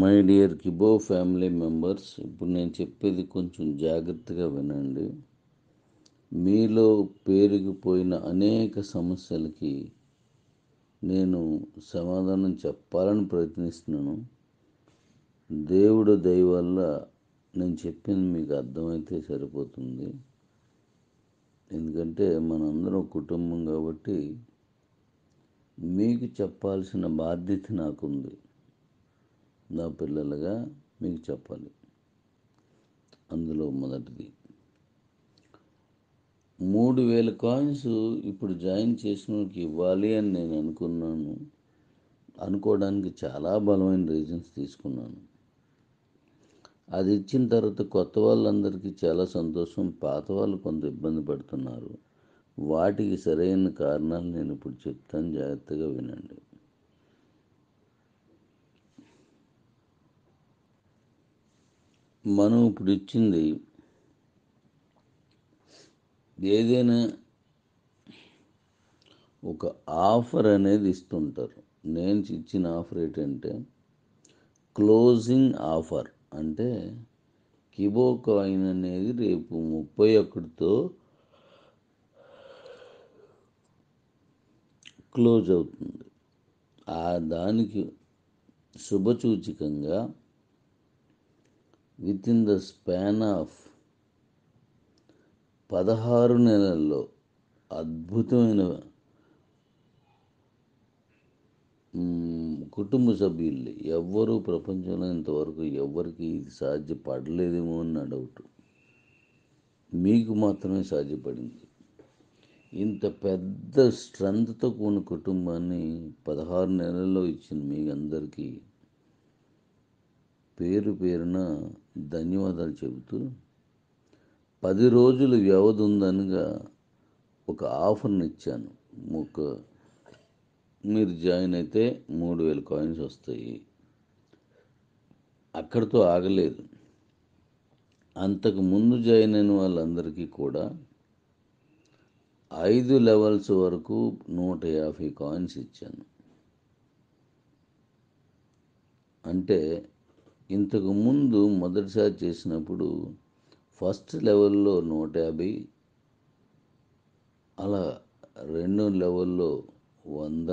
my dear కిబో family members ఇప్పుడు నేను చెప్పేది కొంచెం జాగ్రత్తగా వినండి మీలో పేరుకుపోయిన అనేక సమస్యలకి నేను సమాధానం చెప్పాలని ప్రయత్నిస్తున్నాను దేవుడు దయ వల్ల నేను చెప్పింది మీకు అర్థమైతే సరిపోతుంది ఎందుకంటే మనందరం కుటుంబం కాబట్టి మీకు చెప్పాల్సిన బాధ్యత నాకుంది నా పిల్లలుగా మీకు చెప్పాలి అందులో మొదటిది మూడు వేల కాయిన్స్ ఇప్పుడు జాయిన్ చేసిన ఇవ్వాలి అని నేను అనుకున్నాను అనుకోవడానికి చాలా బలమైన రీజన్స్ తీసుకున్నాను అది ఇచ్చిన తర్వాత కొత్త వాళ్ళందరికీ చాలా సంతోషం పాత వాళ్ళు కొంత ఇబ్బంది పడుతున్నారు వాటికి సరైన కారణాలు నేను ఇప్పుడు చెప్తాను జాగ్రత్తగా వినండి మనం ఇప్పుడు ఇచ్చింది ఏదైనా ఒక ఆఫర్ అనేది ఇస్తుంటారు నేను ఇచ్చిన ఆఫర్ ఏంటంటే క్లోజింగ్ ఆఫర్ అంటే కిబో కాయిన్ అనేది రేపు ముప్పై ఒకటితో క్లోజ్ అవుతుంది ఆ దానికి శుభసూచికంగా with in the span of పదహారు నెలల్లో అద్భుతమైన కుటుంబ సభ్యులు ఎవ్వరూ ప్రపంచంలో ఇంతవరకు ఎవ్వరికి ఇది సాధ్యపడలేదేమో అని నా డౌట్ మీకు మాత్రమే సాధ్యపడింది ఇంత పెద్ద స్ట్రెంగ్త్తో కూడిన కుటుంబాన్ని పదహారు నెలల్లో ఇచ్చిన మీ అందరికీ పేరు పేరున ధన్యవాదాలు చెబుతూ పది రోజులు వ్యవధి ఉందనగా ఒక ఆఫర్ని ఇచ్చాను ఒక మీరు జాయిన్ అయితే మూడు వేల కాయిన్స్ వస్తాయి అక్కడితో ఆగలేదు అంతకు ముందు జాయిన్ అయిన వాళ్ళందరికీ కూడా ఐదు లెవెల్స్ వరకు నూట యాభై కాయిన్స్ ఇచ్చాను అంటే ఇంతకు ముందు మొదటిసారి చేసినప్పుడు ఫస్ట్ లెవెల్లో నూట యాభై అలా రెండు లెవెల్లో వంద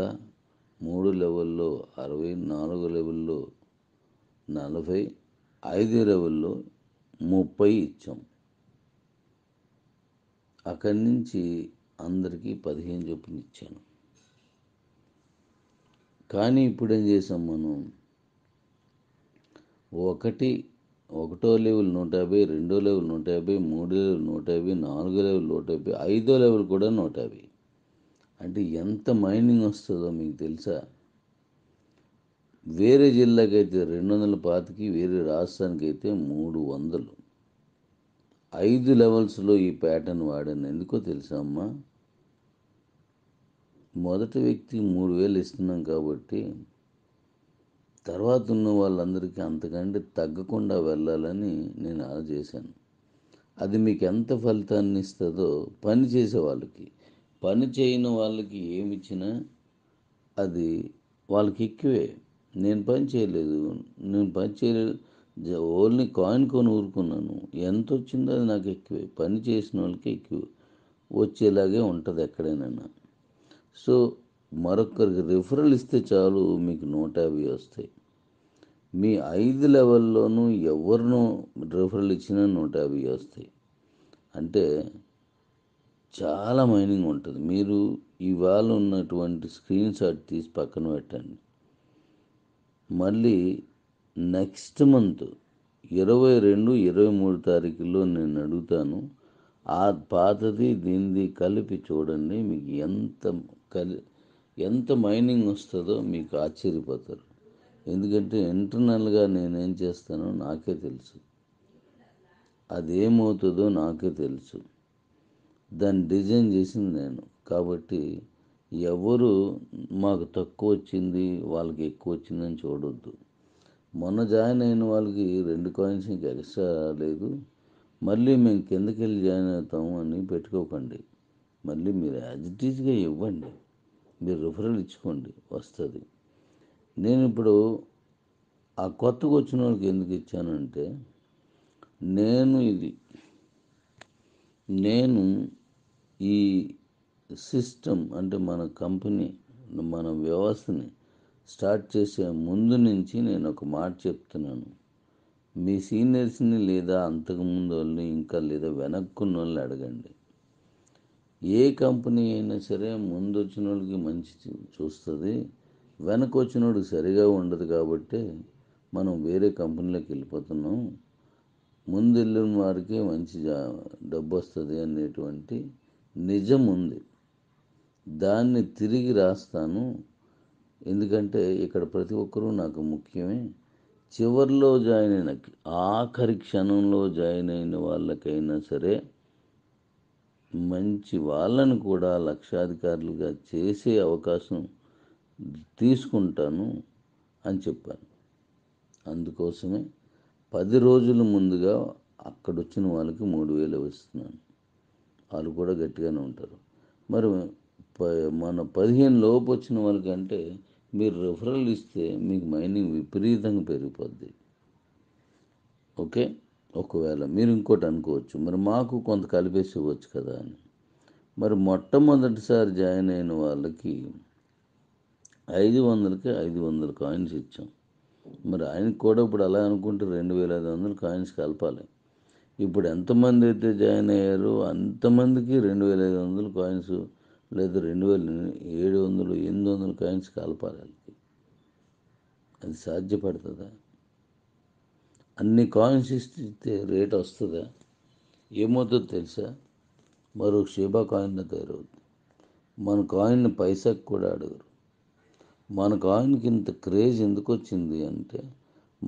మూడు లెవెల్లో అరవై నాలుగు లెవెల్లో నలభై ఐదు లెవెల్లో ముప్పై ఇచ్చాం అక్కడి నుంచి అందరికీ పదిహేను చొప్పున ఇచ్చాను కానీ ఇప్పుడు ఏం చేసాం మనం ఒకటి ఒకటో లెవెల్ నూట యాభై రెండో లెవెల్ నూట యాభై మూడో లెవెల్ నూట యాభై నాలుగో లెవెల్ నూట యాభై ఐదో లెవెల్ కూడా నూట యాభై అంటే ఎంత మైనింగ్ వస్తుందో మీకు తెలుసా వేరే జిల్లాకైతే రెండు వందల పాతికి వేరే రాష్ట్రానికి అయితే మూడు వందలు ఐదు లెవెల్స్లో ఈ ప్యాటర్న్ వాడాను ఎందుకో తెలుసా అమ్మా మొదటి వ్యక్తికి మూడు వేలు ఇస్తున్నాం కాబట్టి తర్వాత ఉన్న వాళ్ళందరికీ అంతకంటే తగ్గకుండా వెళ్ళాలని నేను అలా చేశాను అది మీకు ఎంత ఫలితాన్ని ఇస్తుందో పని చేసే వాళ్ళకి పని చేయని వాళ్ళకి ఏమిచ్చినా అది వాళ్ళకి ఎక్కువే నేను పని చేయలేదు నేను పని చేయలేదు ఓన్లీ కాయిన్ కొని ఊరుకున్నాను ఎంత వచ్చిందో అది నాకు ఎక్కువే పని చేసిన వాళ్ళకి ఎక్కువ వచ్చేలాగే ఉంటుంది ఎక్కడైనా సో మరొకరికి రిఫరల్ ఇస్తే చాలు మీకు నూట యాభై వస్తాయి మీ ఐదు లెవెల్లోనూ ఎవరినో రిఫరల్ ఇచ్చినా నూట యాభై వస్తాయి అంటే చాలా మైనింగ్ ఉంటుంది మీరు ఇవాళ ఉన్నటువంటి స్క్రీన్ షాట్ తీసి పక్కన పెట్టండి మళ్ళీ నెక్స్ట్ మంత్ ఇరవై రెండు ఇరవై మూడు తారీఖులో నేను అడుగుతాను ఆ పాతది దీనిది కలిపి చూడండి మీకు ఎంత కలి ఎంత మైనింగ్ వస్తుందో మీకు ఆశ్చర్యపోతారు ఎందుకంటే ఇంటర్నల్గా నేనేం చేస్తానో నాకే తెలుసు అదేమవుతుందో నాకే తెలుసు దాన్ని డిజైన్ చేసింది నేను కాబట్టి ఎవరు మాకు తక్కువ వచ్చింది వాళ్ళకి ఎక్కువ వచ్చిందని చూడొద్దు మొన్న జాయిన్ అయిన వాళ్ళకి రెండు కాయిన్స్ ఇంకా ఎక్స్ట్రా లేదు మళ్ళీ మేము కిందకెళ్ళి జాయిన్ అవుతాము అని పెట్టుకోకండి మళ్ళీ మీరు టీజ్గా ఇవ్వండి మీరు రిఫరల్ ఇచ్చుకోండి వస్తుంది నేను ఇప్పుడు ఆ కొత్తగా వచ్చిన వాళ్ళకి ఎందుకు ఇచ్చానంటే నేను ఇది నేను ఈ సిస్టమ్ అంటే మన కంపెనీ మన వ్యవస్థని స్టార్ట్ చేసే ముందు నుంచి నేను ఒక మాట చెప్తున్నాను మీ సీనియర్స్ని లేదా అంతకుముందు వాళ్ళని ఇంకా లేదా వెనక్కున్న వాళ్ళని అడగండి ఏ కంపెనీ అయినా సరే ముందు వచ్చిన వాళ్ళకి మంచి చూస్తుంది వెనక వచ్చినోడు సరిగా ఉండదు కాబట్టి మనం వేరే కంపెనీలోకి వెళ్ళిపోతున్నాం ముందు వెళ్ళిన వారికి మంచి డబ్బు వస్తుంది అనేటువంటి నిజం ఉంది దాన్ని తిరిగి రాస్తాను ఎందుకంటే ఇక్కడ ప్రతి ఒక్కరూ నాకు ముఖ్యమే చివరిలో జాయిన్ అయిన ఆఖరి క్షణంలో జాయిన్ అయిన వాళ్ళకైనా సరే మంచి వాళ్ళను కూడా లక్షాధికారులుగా చేసే అవకాశం తీసుకుంటాను అని చెప్పాను అందుకోసమే పది రోజుల ముందుగా అక్కడొచ్చిన వాళ్ళకి మూడు వేలు వస్తున్నాను వాళ్ళు కూడా గట్టిగానే ఉంటారు మరి మన పదిహేను లోపు వచ్చిన వాళ్ళకంటే మీరు రిఫరల్ ఇస్తే మీకు మైనింగ్ విపరీతంగా పెరిగిపోద్ది ఓకే ఒకవేళ మీరు ఇంకోటి అనుకోవచ్చు మరి మాకు కొంత కలిపేసి ఇవ్వచ్చు కదా అని మరి మొట్టమొదటిసారి జాయిన్ అయిన వాళ్ళకి ఐదు వందలకి ఐదు వందల కాయిన్స్ ఇచ్చాం మరి ఆయనకు కూడా ఇప్పుడు అలా అనుకుంటే రెండు వేల ఐదు వందల కాయిన్స్ కలపాలి ఇప్పుడు ఎంతమంది అయితే జాయిన్ అయ్యారో అంతమందికి రెండు వేల ఐదు వందల కాయిన్స్ లేదా రెండు వేల ఏడు వందలు ఎనిమిది వందల కాయిన్స్ కలపాలి అది సాధ్యపడుతుందా అన్ని కాయిన్స్ ఇస్తే రేట్ వస్తుందా ఏమవుతుందో తెలుసా మరో షేబా కాయిన్ తయారవుతుంది మన కాయిన్ పైసాకి కూడా అడగరు మన కాయిన్కి ఇంత క్రేజ్ ఎందుకు వచ్చింది అంటే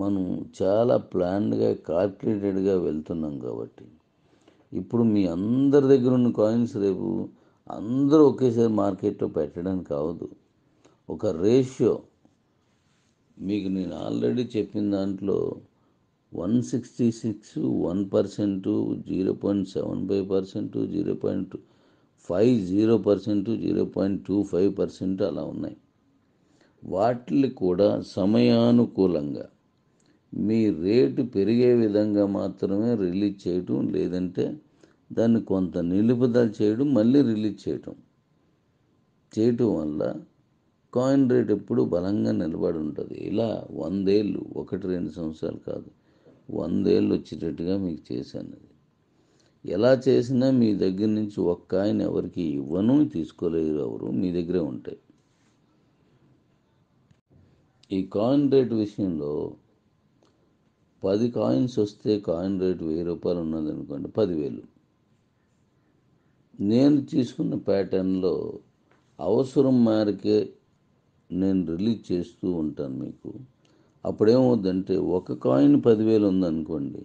మనం చాలా ప్లాన్డ్గా కాల్కులేటెడ్గా వెళ్తున్నాం కాబట్టి ఇప్పుడు మీ అందరి దగ్గర ఉన్న కాయిన్స్ రేపు అందరూ ఒకేసారి మార్కెట్లో పెట్టడానికి కావదు ఒక రేషియో మీకు నేను ఆల్రెడీ చెప్పిన దాంట్లో one sixty six one percent zero point seven five percent zero point five zero percent zero point two five percent అలా ఉన్నాయి వాటిని కూడా సమయానుకూలంగా మీ రేటు పెరిగే విధంగా మాత్రమే రిలీజ్ చేయటం లేదంటే దాన్ని కొంత నిలుపుదల చేయడం మళ్ళీ రిలీజ్ చేయటం చేయటం వల్ల కాయిన్ రేట్ ఎప్పుడు బలంగా నిలబడి ఉంటుంది ఇలా వందేళ్ళు ఒకటి రెండు సంవత్సరాలు కాదు వందేళ్ళు వచ్చేటట్టుగా మీకు చేశాను అది ఎలా చేసినా మీ దగ్గర నుంచి ఒక్క ఆయన ఎవరికి ఇవ్వను తీసుకోలేరు ఎవరు మీ దగ్గరే ఉంటాయి ఈ కాయిన్ రేట్ విషయంలో పది కాయిన్స్ వస్తే కాయిన్ రేట్ వెయ్యి రూపాయలు ఉన్నది అనుకోండి పదివేలు నేను తీసుకున్న ప్యాటర్న్లో అవసరం మేరకే నేను రిలీజ్ చేస్తూ ఉంటాను మీకు అప్పుడేమవుద్దంటే ఒక కాయిన్ పదివేలు ఉందనుకోండి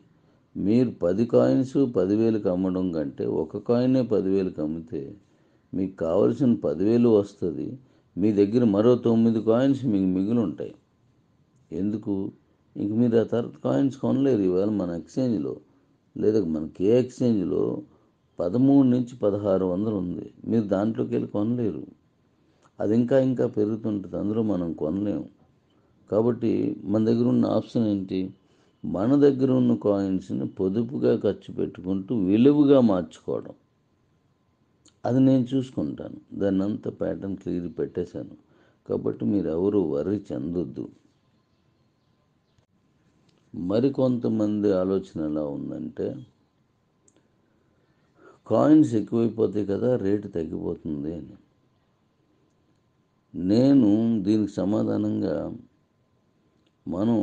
మీరు పది కాయిన్స్ పదివేలకు అమ్మడం కంటే ఒక కాయినే పదివేలకు అమ్మితే మీకు కావలసిన పదివేలు వస్తుంది మీ దగ్గర మరో తొమ్మిది కాయిన్స్ మీకు మిగిలి ఉంటాయి ఎందుకు ఇంక మీరు ఆ తర్వాత కాయిన్స్ కొనలేరు ఇవాళ మన ఎక్స్చేంజ్లో లేదా మనకి ఏ ఎక్స్చేంజ్లో పదమూడు నుంచి పదహారు వందలు ఉంది మీరు దాంట్లోకి వెళ్ళి కొనలేరు అది ఇంకా ఇంకా పెరుగుతుంటుంది అందులో మనం కొనలేము కాబట్టి మన దగ్గర ఉన్న ఆప్షన్ ఏంటి మన దగ్గర ఉన్న కాయిన్స్ని పొదుపుగా ఖర్చు పెట్టుకుంటూ విలువగా మార్చుకోవడం అది నేను చూసుకుంటాను దాన్ని అంత ప్యాటర్న్ క్లియర్ పెట్టేశాను కాబట్టి మీరు ఎవరు వరి చెందొద్దు మరికొంతమంది ఆలోచన ఎలా ఉందంటే కాయిన్స్ ఎక్కువైపోతాయి కదా రేటు తగ్గిపోతుంది అని నేను దీనికి సమాధానంగా మనం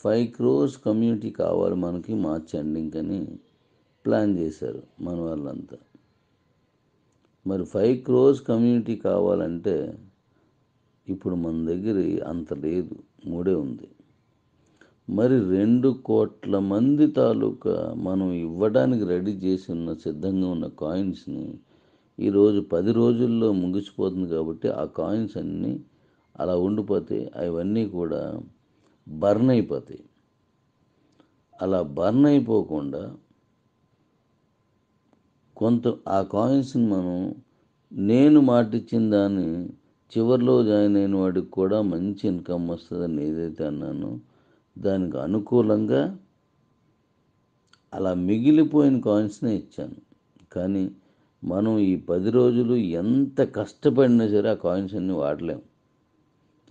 ఫైవ్ క్రోర్స్ కమ్యూనిటీ కావాలి మనకి మార్చండి ఎండింగ్ అని ప్లాన్ చేశారు మన వాళ్ళంతా మరి ఫైవ్ క్రోర్స్ కమ్యూనిటీ కావాలంటే ఇప్పుడు మన దగ్గర అంత లేదు మూడే ఉంది మరి రెండు కోట్ల మంది తాలూకా మనం ఇవ్వడానికి రెడీ చేసి ఉన్న సిద్ధంగా ఉన్న కాయిన్స్ని ఈరోజు పది రోజుల్లో ముగిసిపోతుంది కాబట్టి ఆ కాయిన్స్ అన్నీ అలా ఉండిపోతే అవన్నీ కూడా బర్న్ అయిపోతాయి అలా బర్న్ అయిపోకుండా కొంత ఆ కాయిన్స్ని మనం నేను మాటిచ్చిన దాన్ని చివరిలో జాయిన్ అయిన వాడికి కూడా మంచి ఇన్కమ్ వస్తుందని ఏదైతే అన్నానో దానికి అనుకూలంగా అలా మిగిలిపోయిన కాయిన్స్నే ఇచ్చాను కానీ మనం ఈ పది రోజులు ఎంత కష్టపడినా సరే ఆ కాయిన్స్ అన్నీ వాడలేము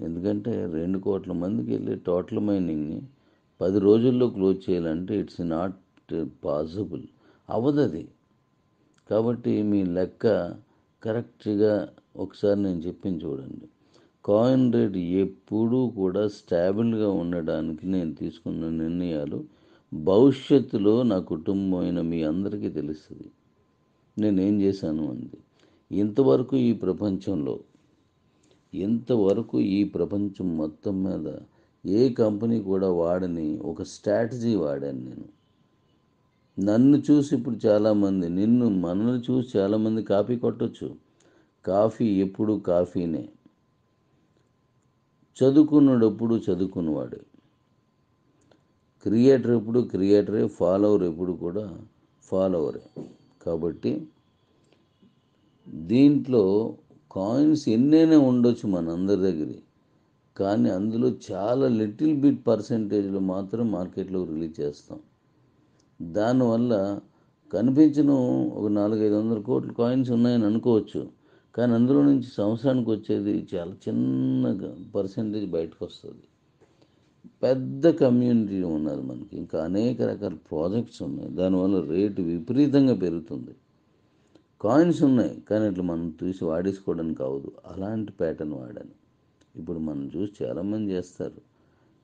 ఎందుకంటే రెండు కోట్ల మందికి వెళ్ళి టోటల్ మైనింగ్ని పది రోజుల్లో క్లోజ్ చేయాలంటే ఇట్స్ నాట్ పాసిబుల్ అది కాబట్టి మీ లెక్క కరెక్ట్గా ఒకసారి నేను చెప్పింది చూడండి కాయిన్ రేట్ ఎప్పుడూ కూడా స్టాబుల్గా ఉండడానికి నేను తీసుకున్న నిర్ణయాలు భవిష్యత్తులో నా కుటుంబం అయిన మీ అందరికీ తెలుస్తుంది నేనేం చేశాను అంది ఇంతవరకు ఈ ప్రపంచంలో ఇంతవరకు ఈ ప్రపంచం మొత్తం మీద ఏ కంపెనీ కూడా వాడని ఒక స్ట్రాటజీ వాడాను నేను నన్ను చూసి ఇప్పుడు చాలామంది నిన్ను మనల్ని చూసి చాలామంది కాఫీ కొట్టచ్చు కాఫీ ఎప్పుడు కాఫీనే చదువుకున్నప్పుడు చదువుకున్నవాడు క్రియేటర్ ఎప్పుడు క్రియేటరే ఫాలోవర్ ఎప్పుడు కూడా ఫాలోవరే కాబట్టి దీంట్లో కాయిన్స్ ఎన్నైనా ఉండొచ్చు మన అందరి దగ్గర కానీ అందులో చాలా లిటిల్ బిట్ పర్సంటేజ్లు మాత్రం మార్కెట్లో రిలీజ్ చేస్తాం దానివల్ల కనిపించను ఒక నాలుగైదు వందల కోట్ల కాయిన్స్ ఉన్నాయని అనుకోవచ్చు కానీ అందులో నుంచి సంవత్సరానికి వచ్చేది చాలా చిన్న పర్సంటేజ్ బయటకు వస్తుంది పెద్ద కమ్యూనిటీ ఉన్నది మనకి ఇంకా అనేక రకాల ప్రాజెక్ట్స్ ఉన్నాయి దానివల్ల రేటు విపరీతంగా పెరుగుతుంది కాయిన్స్ ఉన్నాయి కానీ ఇట్లా మనం చూసి వాడేసుకోవడానికి అవదు అలాంటి ప్యాటర్న్ వాడాను ఇప్పుడు మనం చూసి చాలామంది చేస్తారు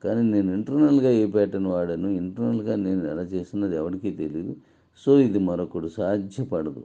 కానీ నేను ఇంటర్నల్గా ఏ ప్యాటర్న్ వాడాను ఇంటర్నల్గా నేను ఎలా చేస్తున్నది ఎవరికీ తెలియదు సో ఇది మరొకడు సాధ్యపడదు